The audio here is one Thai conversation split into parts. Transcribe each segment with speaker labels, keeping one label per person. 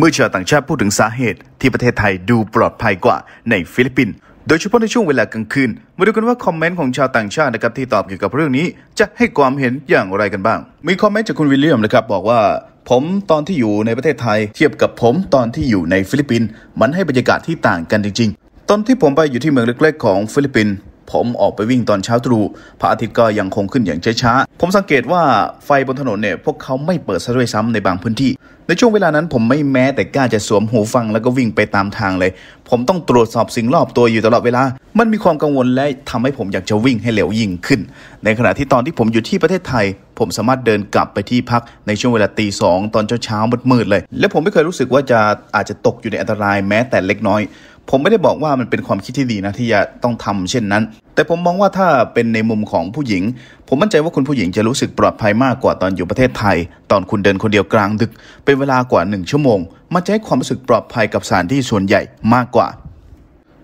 Speaker 1: เมื่อชาวต่างชาติพูดถึงสาเหตุ ที่ประเทศไทยดูปลอดภัยกว่าในฟิลิปปินส์โดยเฉพาะในช่วงเวลากลางคืนมาดูกันว่าคอมเมนต์ของชาวต่างชาตินะครับที่ตอบเกี่ยวกับเรื่องนี้ จะให้ความเห็นอย่างไรกันบ้าง มีคอมเมนต์จากคุณวิลเลียมนะครับบอกว่าผมตอนที่อยู่ในประเทศไทยเทียบกับผมตอนที่อยู่ในฟิลิปปินส์มันให้บรรยากาศที่ต่างกันจริงๆ ตอนที่ผมไปอยู่ที่เมืองเล็ก ๆ ของฟิลิปปินส์ผมออกไปวิ่งตอนเช้าตรู่พระอาทิตย์ก็ยังคงขึ้นอย่างช้าๆ ผมสังเกตว่าไฟบนถนนเนี่ยพวกเขาไม่เปิดซะด้วยซ้ำในบางพื้นที่ ในช่วงเวลานั้นผมไม่แม้แต่กล้าจะสวมหูฟังแล้วก็วิ่งไปตามทางเลย ผมต้องตรวจสอบสิ่งรอบตัวอยู่ตลอดเวลา มันมีความกังวลและทำให้ผมอยากจะวิ่งให้เร็วยิ่งขึ้น ในขณะที่ตอนที่ผมอยู่ที่ประเทศไทย ผมสามารถเดินกลับไปที่พักในช่วงเวลาตีสองตอนเช้าเช้ามืดๆเลย และผมไม่เคยรู้สึกว่าจะอาจจะตกอยู่ในอันตรายแม้แต่เล็กน้อยผมไม่ได้บอกว่ามันเป็นความคิดที่ดีนะ ที่จะต้องทำ เช่นนั้น แต่ผมมองว่าถ้าเป็นในมุมของผู้หญิง ผมมั่นใจว่าคุณผู้หญิงจะรู้สึกปลอดภัยมากกว่าตอนอยู่ประเทศไทย ตอนคุณเดินคนเดียวกลางดึก เป็น เวลากว่า1ชั่วโมง มันจะให้ความรู้สึกปลอดภัยกับสถานที่ส่วนใหญ่มากกว่า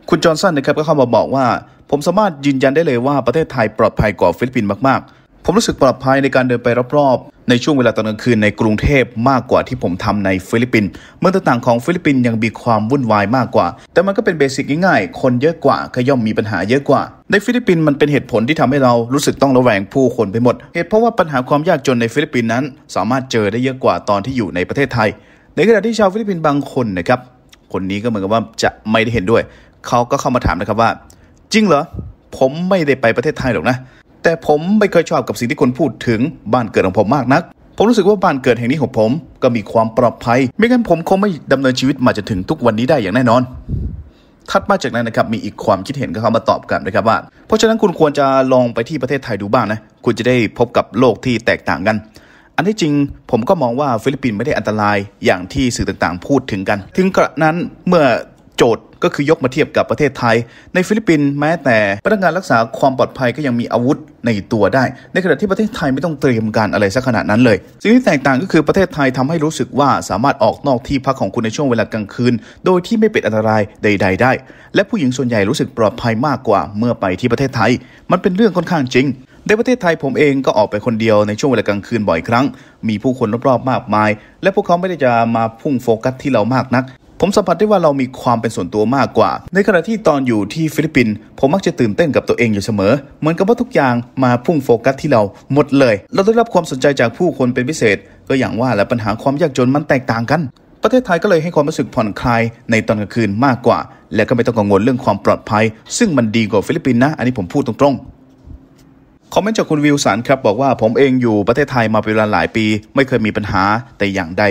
Speaker 1: คุณจอห์นสันนะครับก็เข้ามาบอกว่า ผมสามารถยืนยันได้เลยว่าประเทศไทยปลอดภัยกว่าฟิลิปปินส์มากๆผมรู้สึกปลอดภัยในการเดินไปรอบๆ ในช่วงเวลาตอนกลางคืนในกรุงเทพมากกว่าที่ผมทำในฟิลิปปินส์เมืองต่างๆของฟิลิปปินส์ยังมีความวุ่นวายมากกว่า แต่มันก็เป็นเบสิกง่ายๆ คนเยอะกว่า ก็ย่อมมีปัญหาเยอะกว่า ในฟิลิปปินส์มันเป็นเหตุผลที่ทำให้เรารู้สึกต้องระแวงผู้คนไปหมด เหตุเพราะว่าปัญหาความยากจนในฟิลิปปินส์นั้น สามารถเจอได้เยอะกว่าตอนที่อยู่ในประเทศไทย ในขณะที่ชาวฟิลิปปินส์บางคนนะครับ คนนี้ก็เหมือนกับว่าจะไม่ได้เห็นด้วย เขาก็เข้ามาถามนะครับว่า จริงเหรอผมไม่ได้ไปประเทศไทยหรอกนะแต่ผมไม่เคยชอบกับสิ่งที่คนพูดถึงบ้านเกิดของผมมากนัก ผมรู้สึกว่าบ้านเกิดแห่งนี้ของผมก็มีความปลอดภัย ไม่งั้นผมคงไม่ดำเนินชีวิตมาจนถึงทุกวันนี้ได้อย่างแน่นอนถัดมาจากนั้นนะครับมีอีกความคิดเห็นก็เข้ามาตอบกันนะครับว่า เพราะฉะนั้นคุณควรจะลองไปที่ประเทศไทยดูบ้างนะ คุณจะได้พบกับโลกที่แตกต่างกัน อันที่จริงผมก็มองว่าฟิลิปปินส์ไม่ได้อันตรายอย่างที่สื่อต่างๆ พูดถึงกัน ถึงกระนั้นเมื่อโจทย์ก็คือยกมาเทียบกับประเทศไทย ในฟิลิปปินส์แม้แต่พนักงานรักษาความปลอดภัยก็ยังมีอาวุธในตัวได้ ในขณะที่ประเทศไทยไม่ต้องเตรียมการอะไรสักขนาดนั้นเลย สิ่งที่แตกต่างก็คือประเทศไทยทำให้รู้สึกว่าสามารถออกนอกที่พักของคุณในช่วงเวลากลางคืนโดยที่ไม่เป็นอันตรายใด ๆ ได้ และผู้หญิงส่วนใหญ่รู้สึกปลอดภัยมากกว่าเมื่อไปที่ประเทศไทย มันเป็นเรื่องค่อนข้างจริงในประเทศไทยผมเองก็ออกไปคนเดียวในช่วงเวลากลางคืนบ่อยครั้ง มีผู้คนรอบๆมากมาย และพวกเขาไม่ได้จะมาพุ่งโฟกัสที่เรามากนักผมสัมผัสได้ว่าเรามีความเป็นส่วนตัวมากกว่า ในขณะที่ตอนอยู่ที่ฟิลิปปินส์ผมมักจะตื่นเต้นกับตัวเองอยู่เสมอ เหมือนกับว่าทุกอย่างมาพุ่งโฟกัสที่เราหมดเลย เราได้รับความสนใจจากผู้คนเป็นพิเศษ ก็อย่างว่าและปัญหาความยากจนมันแตกต่างกัน ประเทศไทยก็เลยให้ความรู้สึกผ่อนคลายในตอนกลางคืนมากกว่า และก็ไม่ต้องกังวลเรื่องความปลอดภัย ซึ่งมันดีกว่าฟิลิปปินส์นะ อันนี้ผมพูดตรงๆ คอมเมนต์จากคุณวิวสันครับบอกว่าผมเองอยู่ประเทศไทยมาเป็นเวลาหลายปี ไม่เคยมีปัญหาแต่อย่างใด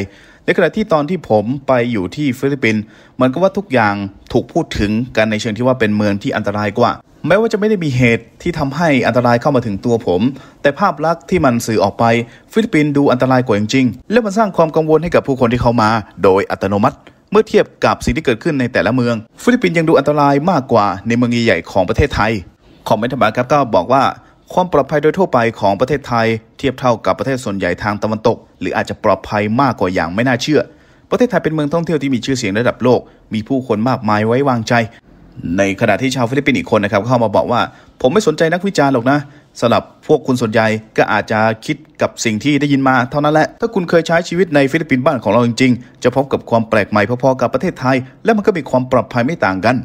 Speaker 1: ในขณะที่ตอนที่ผมไปอยู่ที่ฟิลิปปินส์มันก็ว่าทุกอย่างถูกพูดถึงกันในเชิงที่ว่าเป็นเมืองที่อันตรายกว่า แม้ว่าจะไม่ได้มีเหตุที่ทำให้อันตรายเข้ามาถึงตัวผม แต่ภาพลักษณ์ที่มันสื่อออกไปฟิลิปปินส์ดูอันตรายกว่าจริงๆ และมันสร้างความกังวลให้กับผู้คนที่เข้ามา โดยอัตโนมัติ เมื่อเทียบกับสิ่งที่เกิดขึ้นในแต่ละเมือง ฟิลิปปินส์ยังดูอันตรายมากกว่าในเมืองใหญ่ๆของประเทศไทยคอมเมนต์ธรรมะครับก็บอกว่าความปลอดภัยโดยทั่วไปของประเทศไทย เทียบเท่ากับประเทศส่วนใหญ่ทางตะวันตก หรืออาจจะปลอดภัยมากกว่าอย่างไม่น่าเชื่อ ประเทศไทยเป็นเมืองท่องเที่ยวที่มีชื่อเสียงระดับโลก มีผู้คนมากมายไว้วางใจ ในขณะที่ชาวฟิลิปปินส์อีกคนนะครับเข้ามาบอกว่า ผมไม่สนใจนักวิจารณ์หรอกนะสำหรับพวกคุณส่วนใหญ่ก็อาจจะคิดกับสิ่งที่ได้ยินมาเท่านั้นแหละถ้าคุณเคยใช้ชีวิตในฟิลิปปินส์บ้านของเราจริงๆจะพบกับความแปลกใหม่พอๆกับประเทศไทย และมันก็มีความปลอดภัยไม่ต่างกัน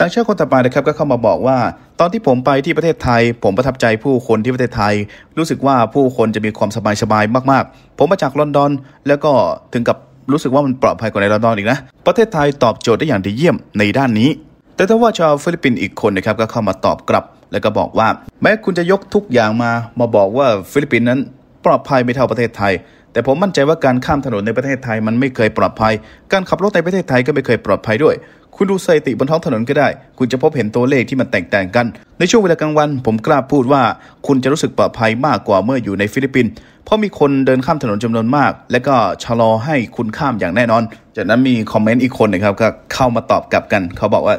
Speaker 1: ต่างชาติคนต่อไปนะครับก็เข้ามาบอกว่า ตอนที่ผมไปที่ประเทศไทย ผมประทับใจผู้คนที่ประเทศไทย รู้สึกว่าผู้คนจะมีความสบายสบายมากๆ ผมมาจากลอนดอนแล้วก็ถึงกับรู้สึกว่ามันปลอดภัยกว่าในลอนดอนอีกนะประเทศไทยตอบโจทย์ได้อย่างดีเยี่ยมในด้านนี้ แต่ถ้าว่าชาวฟิลิปปินส์อีกคนนะครับก็เข้ามาตอบกลับแล้วก็บอกว่า แม้คุณจะยกทุกอย่างมา มาบอกว่าฟิลิปปินส์นั้นปลอดภัยไม่เท่าประเทศไทย แต่ผมมั่นใจว่าการข้ามถนนในประเทศไทยมันไม่เคยปลอดภัย การขับรถในประเทศไทยก็ไม่เคยปลอดภัยด้วยคุณดูสถิติบนท้องถนนก็ได้ คุณจะพบเห็นตัวเลขที่มันแตกต่างกัน ในช่วงเวลากลางวันผมกล้าพูดว่าคุณจะรู้สึกปลอดภัยมากกว่าเมื่ออยู่ในฟิลิปปินส์เพราะมีคนเดินข้ามถนนจำนวนมาก และก็ชะลอให้คุณข้ามอย่างแน่นอน จากนั้นมีคอมเมนต์อีกคนนะครับ ก็เข้ามาตอบกลับกัน เขาบอกว่า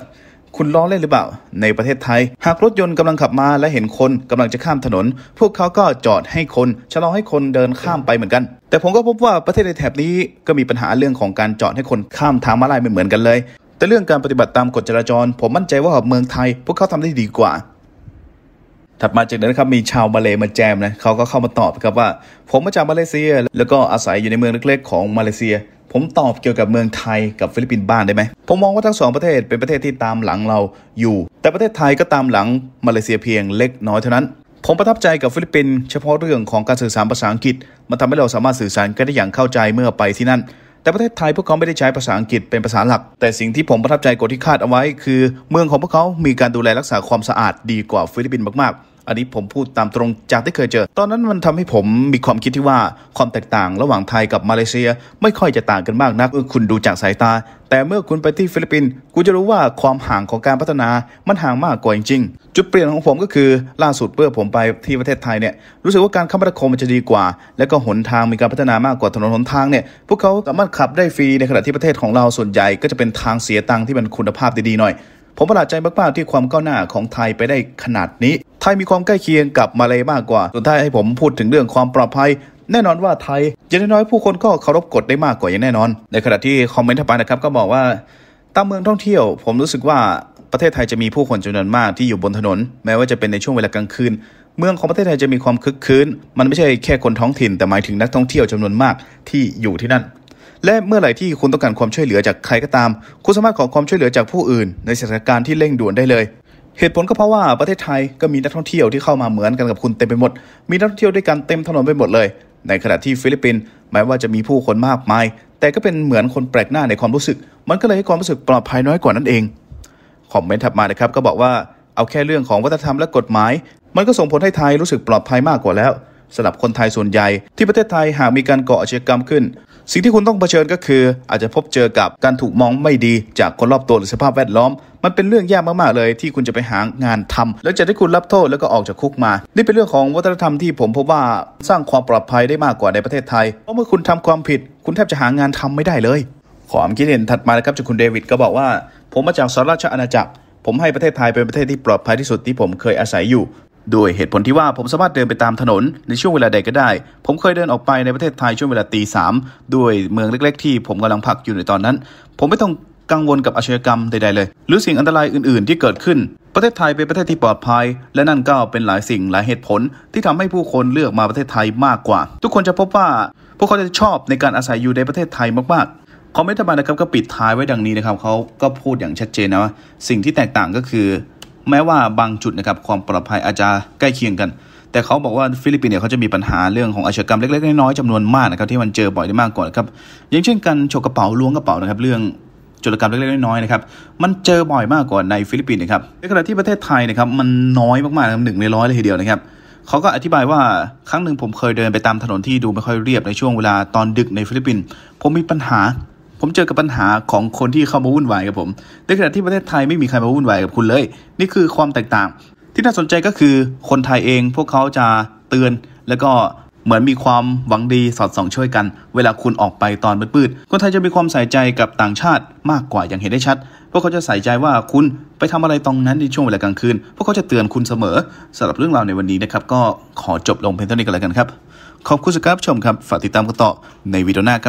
Speaker 1: คุณล้อเล่นหรือเปล่า ในประเทศไทย หากรถยนต์กำลังขับมา และเห็นคนกำลังจะข้ามถนน พวกเขาก็จอดให้คนชะลอให้คนเดินข้ามไปเหมือนกัน แต่ผมก็พบว่าประเทศในแถบนี้ก็มีปัญหาเรื่องของการจอดให้คนข้ามทางม้าลายไม่เหมือนกันเลยแต่เรื่องการปฏิบัติตามกฎจราจร ผมมั่นใจว่าเมืองไทยพวกเขาทำได้ดีกว่า ถัดมาจากนั้นครับมีชาวมาเลมาแจมนะเขาก็เข้ามาตอบครับว่า ผมมาจากมาเลเซียแล้วก็อาศัยอยู่ในเมืองเล็กๆ ของมาเลเซีย ผมตอบเกี่ยวกับเมืองไทยกับฟิลิปปินส์บ้านได้ไหมผมมองว่าทั้งสองประเทศเป็นประเทศที่ตามหลังเราอยู่ แต่ประเทศไทยก็ตามหลังมาเลเซียเพียงเล็กน้อยเท่านั้น ผมประทับใจกับฟิลิปปินส์เฉพาะเรื่องของการสื่อสารภาษาอังกฤษ มันทำให้เราสามารถสื่อสารกันได้อย่างเข้าใจเมื่อไปที่นั่นแต่ประเทศไทยพวกเขาไม่ได้ใช้ภาษาอังกฤษเป็นภาษาหลัก แต่สิ่งที่ผมประทับใจกว่าที่คาดเอาไว้คือ เมืองของพวกเขามีการดูแลรักษาความสะอาดดีกว่าฟิลิปปินส์มากๆอันนี้ผมพูดตามตรงจากที่เคยเจอ ตอนนั้นมันทำให้ผมมีความคิดที่ว่าความแตกต่างระหว่างไทยกับมาเลเซียไม่ค่อยจะต่างกันมากนักเมื่อคุณดูจากสายตา แต่เมื่อคุณไปที่ฟิลิปปินส์คุณจะรู้ว่าความห่างของการพัฒนามันห่างมากกว่าจริงๆจุดเปลี่ยนของผมก็คือล่าสุดเมื่อผมไปที่ประเทศไทยเนี่ยรู้สึกว่าการคมนาคมมันจะดีกว่า และก็หนทางมีการพัฒนามากกว่าถนนหนทางเนี่ย พวกเขาสามารถขับได้ฟรีในขณะที่ประเทศของเราส่วนใหญ่ก็จะเป็นทางเสียตังที่มันคุณภาพดีๆหน่อย ผมประหลาดใจมากๆที่ความก้าวหน้าของไทยไปได้ขนาดนี้ไทยมีความใกล้เคียงกับมาเลย์มากกว่าส่วนท้ายให้ผมพูดถึงเรื่องความปลอดภัย แน่นอนว่าไทยจะน้อยผู้คนก็เคารพกฎได้มากกว่าอย่างแน่นอน ในขณะที่คอมเมนต์ทั่วไปนะครับก็บอกว่าตามเมืองท่องเที่ยวผมรู้สึกว่าประเทศไทยจะมีผู้คนจำนวนมากที่อยู่บนถนน แม้ว่าจะเป็นในช่วงเวลากลางคืนเมืองของประเทศไทยจะมีความคึกคืนมันไม่ใช่แค่คนท้องถิ่นแต่หมายถึงนักท่องเที่ยวจำนวนมากที่อยู่ที่นั่น และเมื่อไหร่ที่คุณต้องการความช่วยเหลือจากใครก็ตาม คุณสามารถขอความช่วยเหลือจากผู้อื่น ในสถานการณ์ที่เร่งด่วนได้เลยเหตุผลก็เพราะว่าประเทศไทยก็มีนักท่องเที่ยวที่เข้ามาเหมือนกันกับคุณเต็มไปหมด มีนักท่องเที่ยวด้วยกันเต็มถนนไปหมดเลย ในขณะที่ฟิลิปปินส์แม้ว่าจะมีผู้คนมากมาย แต่ก็เป็นเหมือนคนแปลกหน้าในความรู้สึก มันก็เลยให้ความรู้สึกปลอดภัยน้อยกว่านั่นเองคอมเมนต์ถัดมานะครับก็บอกว่าเอาแค่เรื่องของวัฒนธรรมและกฎหมาย มันก็ส่งผลให้ไทยรู้สึกปลอดภัยมากกว่าแล้วสำหรับคนไทยส่วนใหญ่ที่ประเทศไทยหากมีการก่ออาชญากรรมขึ้นสิ่งที่คุณต้องเผชิญก็คือ อาจจะพบเจอกับการถูกมองไม่ดีจากคนรอบตัวหรือสภาพแวดล้อม มันเป็นเรื่องยากมากๆเลย ที่คุณจะไปหางานทำ แล้วจะได้คุณรับโทษแล้วก็ออกจากคุกมา นี่เป็นเรื่องของวัฒนธรรมที่ผมพบว่าสร้างความปลอดภัยได้มากกว่าในประเทศไทยเพราะเมื่อคุณทำความผิด คุณแทบจะหางานทำไม่ได้เลย ความคิดเห็นถัดมานะครับจากคุณเดวิดก็บอกว่า ผมมาจากสหราชอาณาจักร ผมให้ประเทศไทยเป็นประเทศที่ปลอดภัยที่สุดที่ผมเคยอาศัยอยู่ด้วยเหตุผลที่ว่าผมสามารถเดินไปตามถนนในช่วงเวลาใดก็ได้ ผมเคยเดินออกไปในประเทศไทยช่วงเวลาตีสามด้วยเมืองเล็ก ๆ ที่ผมกำลังพักอยู่ในตอนนั้น ผมไม่ต้องกังวลกับอาชญากรรมใดๆเลยหรือสิ่งอันตรายอื่นๆที่เกิดขึ้น ประเทศไทยเป็นประเทศที่ปลอดภัย และนั่นก็เป็นหลายสิ่งหลายเหตุผลที่ทำให้ผู้คนเลือกมาประเทศไทยมากกว่า ทุกคนจะพบว่าพวกเขาจะชอบในการอาศัยอยู่ในประเทศไทยมากๆคอมเมนต์บาลนะครับก็ปิดท้ายไว้ดังนี้นะครับเขาก็พูดอย่างชัดเจนนะว่า สิ่งที่แตกต่างก็คือแม้ว่าบางจุดนะครับความปลอดภัยอาจจะใกล้เคียงกัน แต่เขาบอกว่าฟิลิปปินส์เนี่ยเขาจะมีปัญหาเรื่องของอาชญากรรมเล็ก ๆ น้อยๆจำนวนมากนะครับ ที่มันเจอบ่อยได้มากกว่านะครับอย่างเช่นการฉกกระเป๋าล้วงกระเป๋านะครับ เรื่องจุลกรรมเล็กๆน้อยๆนะครับมันเจอบ่อยมากกว่าในฟิลิปปินส์นะครับ ในขณะที่ประเทศไทยนะครับมันน้อยมากๆหนึ่งในร้อยเลยทีเดียวนะครับเขาก็อธิบายว่าครั้งหนึ่งผมเคยเดินไปตามถนนที่ดูไม่ค่อยเรียบในช่วงเวลาตอนดึกในฟิลิปปินส์ผมมีปัญหาผมเจอกับปัญหาของคนที่เข้ามาวุ่นวายกับผมในขณะที่ประเทศไทยไม่มีใครมาวุ่นวายกับคุณเลย นี่คือความแตกต่าง ที่น่าสนใจก็คือคนไทยเอง พวกเขาจะเตือน แล้วก็เหมือนมีความหวังดีสอดส่องช่วยกัน เวลาคุณออกไปตอนมืดๆคนไทยจะมีความใส่ใจกับต่างชาติมากกว่าอย่างเห็นได้ชัด พวกเขาจะใส่ใจว่าคุณไปทำอะไรตรงนั้นในช่วงเวลากลางคืน พวกเขาจะเตือนคุณเสมอสำหรับเรื่องราวในวันนี้นะครับก็ขอจบลงเพียงเท่านี้กันแล้วกันครับ ขอบคุณสครับชมครับ ฝากติดตามกันต่อในวิดีโอหน้าครับ